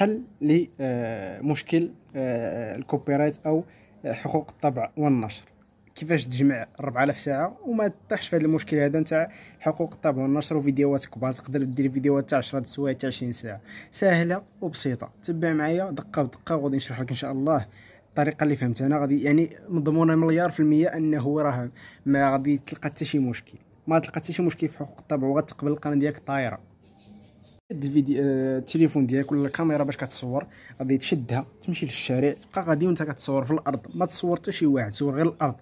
حل لمشكل آه، آه، الكوبي رايت او آه، حقوق الطبع والنشر كيفاش تجمع 4000 ساعه وما تطيحش في هذا المشكل هذا نتاع حقوق الطبع والنشر وفيديوهات كبار تقدر دير فيديوهات تاع 10 سوايع تاع 20 ساعه سهله وبسيطه تبع معايا دقه بدقه وغادي نشرح لك ان شاء الله الطريقه اللي فهمت انا غادي يعني مضمونه مليار في المية انه راه ما غادي تلقى حتى شي مشكل ما تلقى حتى شي مشكل في حقوق الطبع وغتقبل القناه ديالك طايره تشد الفيديو آه، التليفون ديالك ولا الكاميرا باش كتصور غادي تشدها تمشي للشارع تبقى غادي وانت كتصور في الارض ما تصور حتى شي واحد صور غير الارض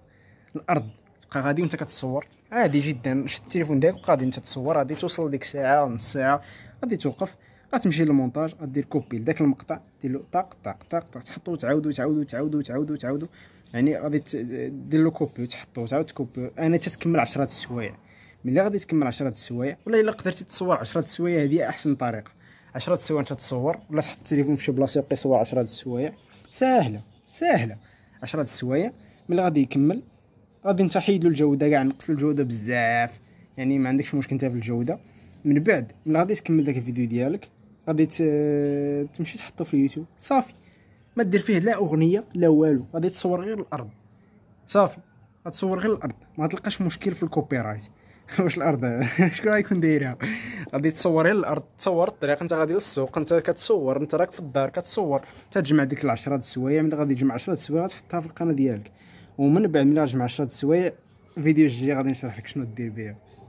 الارض تبقى غادي وانت كتصور عادي جدا شد التليفون ديالك وغادي انت تصور غادي توصل ديك ساعه نص ساعه غادي توقف غتمشي للمونتاج غدير كوبي لذاك المقطع دير له طاق طاق طاق طاق تحطو وتعاودو وتعاودو وتعاودو وتعاودو وتعاودو يعني غادي دير له كوبي وتحطو وتعاود تكوبي انا تتكمل عشرات السوايع ملي غادي تكمل 10 السوايع ولا الا قدرتي تصور 10 السوايع هذه احسن طريقه 10 السوايع انت تصور ولا تحط التليفون في شي بلاصه يبقى يصور 10 السوايع ساهله ساهله 10 السوايع ملي غادي يكمل غادي انت حيد له الجوده كاع نقص له الجوده بزاف يعني ما عندكش مشكل انت في الجوده من بعد ملي غادي تكمل داك الفيديو ديالك غادي تمشي تحطو في اليوتيوب صافي ما دير فيه لا اغنيه لا والو غادي تصور غير الارض صافي غتصور غير الارض ما تلقاش مشكل في الكوبي رايت واش الارض شكون غيكون دايرها غادي تصور غير الارض تصور الطريق انت غادي للسوق انت كتصور انت راك في الدار كتصور تجمع ديك العشرة د السوايع ملي غادي تجمع 10 د السوايع غتحطها في القناه ديالك ومن بعد ملي غتجمع 10 د السوايع فيديو الجاي غادي نشرح لك شنو دير بها